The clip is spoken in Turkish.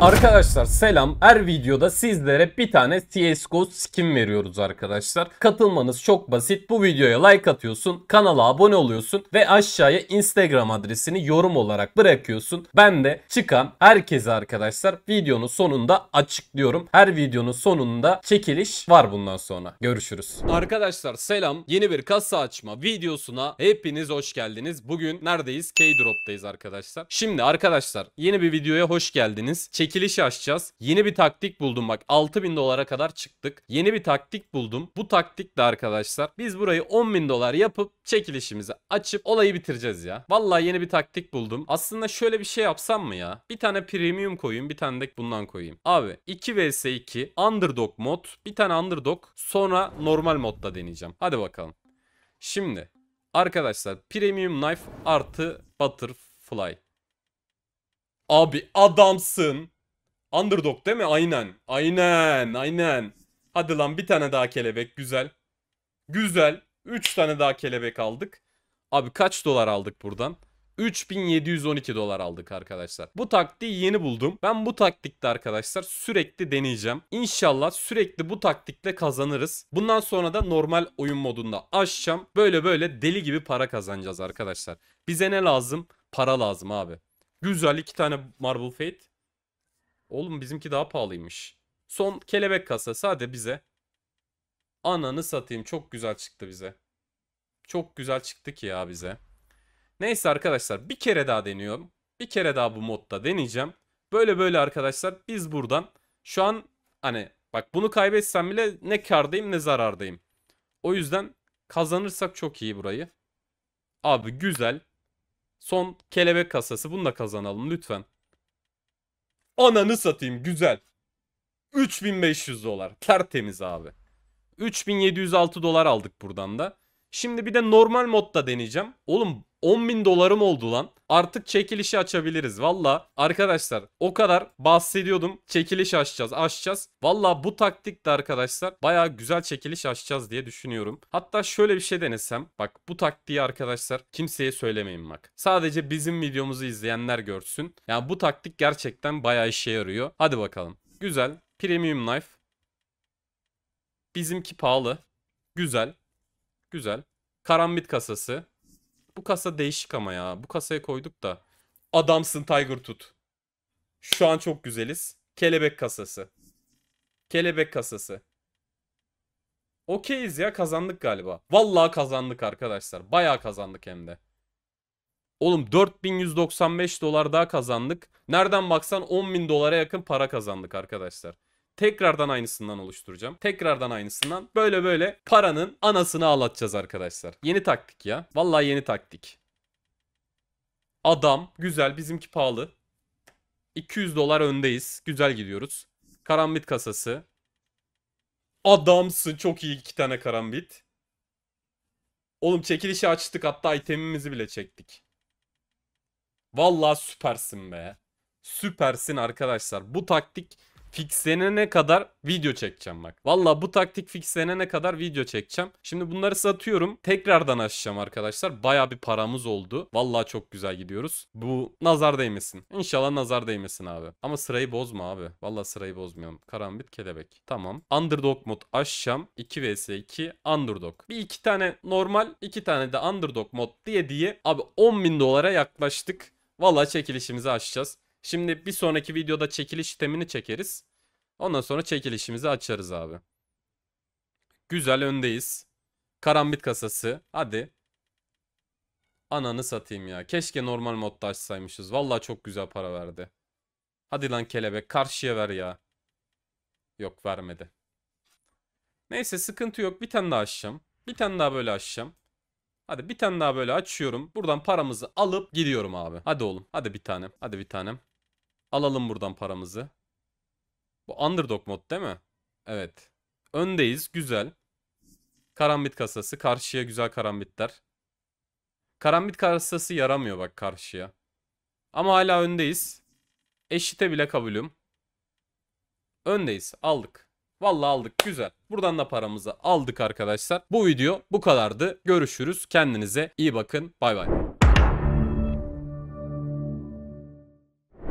Arkadaşlar selam. Her videoda sizlere bir tane CSGO skin veriyoruz arkadaşlar. Katılmanız çok basit. Bu videoya like atıyorsun, kanala abone oluyorsun ve aşağıya Instagram adresini yorum olarak bırakıyorsun. Ben de çıkan herkese arkadaşlar videonun sonunda açıklıyorum. Her videonun sonunda çekiliş var bundan sonra. Görüşürüz. Arkadaşlar selam. Yeni bir kasa açma videosuna hepiniz hoş geldiniz. Bugün neredeyiz? K-Drop'tayız arkadaşlar. Şimdi arkadaşlar yeni bir videoya hoş geldiniz. Çek çekilişi açacağız. Yeni bir taktik buldum bak 6000 dolara kadar çıktık. Yeni bir taktik buldum. Bu taktik de arkadaşlar biz burayı 10.000 dolar yapıp çekilişimizi açıp olayı bitireceğiz ya. Vallahi yeni bir taktik buldum. Aslında şöyle bir şey yapsam mı ya? Bir tane premium koyayım bir tane de bundan koyayım. Abi 2 vs 2 underdog mod bir tane underdog sonra normal modda deneyeceğim. Hadi bakalım. Şimdi arkadaşlar premium knife artı butterfly. Abi adamsın. Underdog değil mi? Aynen. Aynen. Aynen. Hadi lan bir tane daha kelebek. Güzel. Güzel. 3 tane daha kelebek aldık. Abi kaç dolar aldık buradan? 3712 dolar aldık arkadaşlar. Bu taktiği yeni buldum. Ben bu taktikte arkadaşlar sürekli deneyeceğim. İnşallah sürekli bu taktikle kazanırız. Bundan sonra da normal oyun modunda açacağım. Böyle böyle deli gibi para kazanacağız arkadaşlar. Bize ne lazım? Para lazım abi. Güzel iki tane Marble Fate. Oğlum bizimki daha pahalıymış. Son kelebek kasa sade bize. Ananı satayım çok güzel çıktı bize. Çok güzel çıktı ki ya bize. Neyse arkadaşlar bir kere daha deniyorum. Bir kere daha bu modda deneyeceğim. Böyle böyle arkadaşlar biz buradan şu an hani bak bunu kaybetsem bile ne kardayım ne zarardayım. O yüzden kazanırsak çok iyi burayı. Abi güzel. Son kelebek kasası bunu da kazanalım lütfen. Ananı satayım güzel. 3500 dolar. Tertemiz abi. 3706 dolar aldık buradan da. Şimdi bir de normal modda deneyeceğim. Oğlum 10 bin dolarım oldu lan. Artık çekilişi açabiliriz. Valla arkadaşlar o kadar bahsediyordum. Çekiliş açacağız açacağız. Valla bu taktikte arkadaşlar baya güzel çekiliş açacağız diye düşünüyorum. Hatta şöyle bir şey denesem. Bak bu taktiği arkadaşlar kimseye söylemeyin bak. Sadece bizim videomuzu izleyenler görsün. Yani bu taktik gerçekten baya işe yarıyor. Hadi bakalım. Güzel. Premium knife. Bizimki pahalı. Güzel. Güzel. Karambit kasası. Bu kasa değişik ama ya. Bu kasaya koyduk da. Adamsın Tiger tut. Şu an çok güzeliz. Kelebek kasası. Kelebek kasası. Okeyiz ya kazandık galiba. Vallahi kazandık arkadaşlar. Bayağı kazandık hem de. Oğlum 4195 dolar daha kazandık. Nereden baksan 10.000 dolara yakın para kazandık arkadaşlar. Tekrardan aynısından oluşturacağım. Tekrardan aynısından. Böyle böyle paranın anasını ağlatacağız arkadaşlar. Yeni taktik ya. Vallahi yeni taktik. Adam. Güzel. Bizimki pahalı. 200 dolar öndeyiz. Güzel gidiyoruz. Karambit kasası. Adamsın. Çok iyi iki tane karambit. Oğlum çekilişi açtık. Hatta itemimizi bile çektik. Vallahi süpersin be. Süpersin arkadaşlar. Bu taktik fixlenene kadar video çekeceğim bak. Valla bu taktik fixlenene kadar video çekeceğim. Şimdi bunları satıyorum. Tekrardan açacağım arkadaşlar. Baya bir paramız oldu. Valla çok güzel gidiyoruz. Bu nazar değmesin. İnşallah nazar değmesin abi. Ama sırayı bozma abi. Valla sırayı bozmuyorum. Karambit kelebek. Tamam. Underdog mod açacağım. 2 vs 2 underdog. Bir iki tane normal iki tane de underdog mod diye diye abi 10.000 dolara yaklaştık. Valla çekilişimizi açacağız. Şimdi bir sonraki videoda çekiliş temini çekeriz. Ondan sonra çekilişimizi açarız abi. Güzel öndeyiz. Karambit kasası. Hadi. Ananı satayım ya. Keşke normal modda açsaymışız. Valla çok güzel para verdi. Hadi lan kelebek karşıya ver ya. Yok vermedi. Neyse sıkıntı yok. Bir tane daha açacağım. Bir tane daha böyle açacağım. Hadi bir tane daha böyle açıyorum. Buradan paramızı alıp gidiyorum abi. Hadi oğlum. Hadi bir tanem. Hadi bir tanem. Alalım buradan paramızı. Bu underdog mod değil mi? Evet. Öndeyiz. Güzel. Karambit kasası. Karşıya güzel karambitler. Karambit kasası yaramıyor bak karşıya. Ama hala öndeyiz. Eşite bile kabulüm. Öndeyiz. Aldık. Vallahi aldık. Güzel. Buradan da paramızı aldık arkadaşlar. Bu video bu kadardı. Görüşürüz. Kendinize iyi bakın. Bay bay.